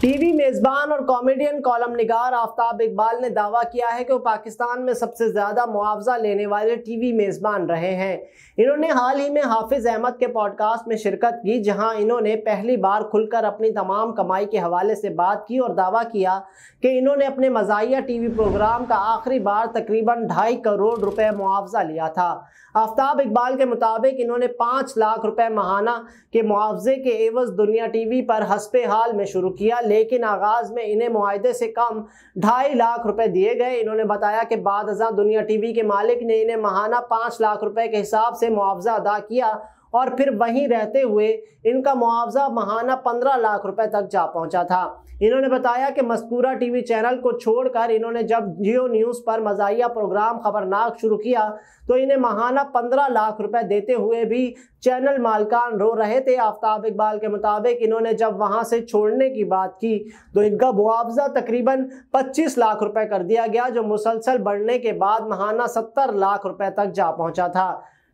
TV मेजबान और comedian column निगार आफ्ताब इकबाल ने दावा किया है कि वो पाकिस्तान में सबसे ज़्यादा मुआवजा लेने वाले टीवी मेज़बान रहे हैं इन्होंने हाल ही में हाफिज अहमद के पॉडकास्ट में शिरकत की जहां इन्होंने पहली बार खुलकर अपनी तमाम कमाई के हवाले से बात की और दावा किया कि इन्होंने अपने मजाया टी वी प्रोग्राम का आखिरी बार तकरीबन ढाई करोड़ रुपये मुआवजा लिया था आफ्ताब इकबाल के मुताबिक इन्होंने पाँच लाख रुपये महाना के मुआवजे के एवज दुनिया टी वी पर हसप हाल में शुरू किया लेकिन आगाज़ में इन्हें माहदे से कम ढाई लाख रुपए दिए गए इन्होंने बताया कि बाद दुनिया टीवी के मालिक ने इन्हें माहाना पाँच लाख रुपए के हिसाब से मुआवजा अदा किया और फिर वहीं रहते हुए इनका मुआवजा महाना पंद्रह लाख रुपए तक जा पहुंचा था इन्होंने बताया कि मस्कूरा टीवी चैनल को छोड़कर इन्होंने जब जियो न्यूज़ पर मजाया प्रोग्राम खबरनाक शुरू किया तो इन्हें महाना पंद्रह लाख रुपए देते हुए भी चैनल मालकान रो रहे थे आफ्ताब इकबाल के मुताबिक इन्होंने जब वहाँ से छोड़ने की बात की तो इनका मुआवजा तकरीबन पच्चीस लाख रुपये कर दिया गया जो मुसलसल बढ़ने के बाद महाना सत्तर लाख रुपये तक जा पहुँचा था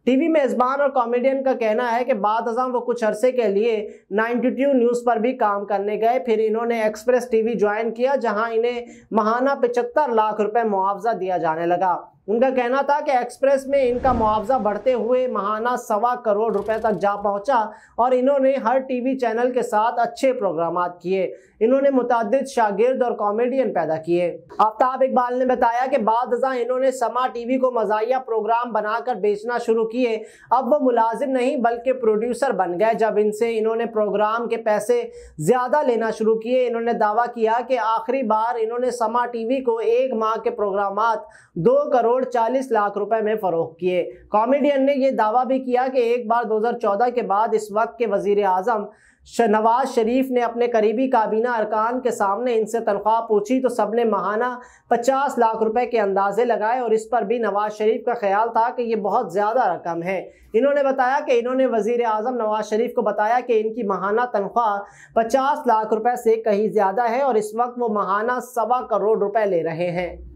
टीवी मेजबान और कॉमेडियन का कहना है कि बाद हज़ाम वो कुछ अरसे के लिए 92 न्यूज़ पर भी काम करने गए फिर इन्होंने एक्सप्रेस टीवी ज्वाइन किया जहां इन्हें महाना पचहत्तर लाख रुपए मुआवजा दिया जाने लगा उनका कहना था कि एक्सप्रेस में इनका मुआवजा बढ़ते हुए महाना सवा करोड़ रुपए तक जा पहुंचा और इन्होंने हर टीवी चैनल के साथ अच्छे प्रोग्राम किए इन्होंने मुतद शागिर्द और कॉमेडियन पैदा किए आफ्ताब इकबाल ने बताया कि बाद इन्होंने समा टीवी को मजाया प्रोग्राम बनाकर बेचना शुरू किए अब वो मुलाजिम नहीं बल्कि प्रोड्यूसर बन गए जब इनसे इन्होंने प्रोग्राम के पैसे ज़्यादा लेना शुरू किए इन्होंने दावा किया कि आखिरी बार इन्होंने समा टीवी को एक माह के प्रोग्राम दो करोड़ करोड़ चालीस लाख रुपए में फरोख किए कॉमेडियन ने यह दावा भी किया कि एक बार 2014 के बाद इस वक्त के वजीर आजम नवाज शरीफ ने अपने करीबी काबीना अरकान के सामने इनसे तनख्वाह पूछी तो सब ने महाना पचास लाख रुपए के अंदाजे लगाए और इस पर भी नवाज शरीफ का ख्याल था कि ये बहुत ज़्यादा रकम है इन्होंने बताया कि इन्होंने वजीर अजम नवाज शरीफ को बताया कि इनकी महाना तनख्वाह पचास लाख रुपए से कहीं ज़्यादा है और इस वक्त वो महाना सवा करोड़ रुपए ले रहे हैं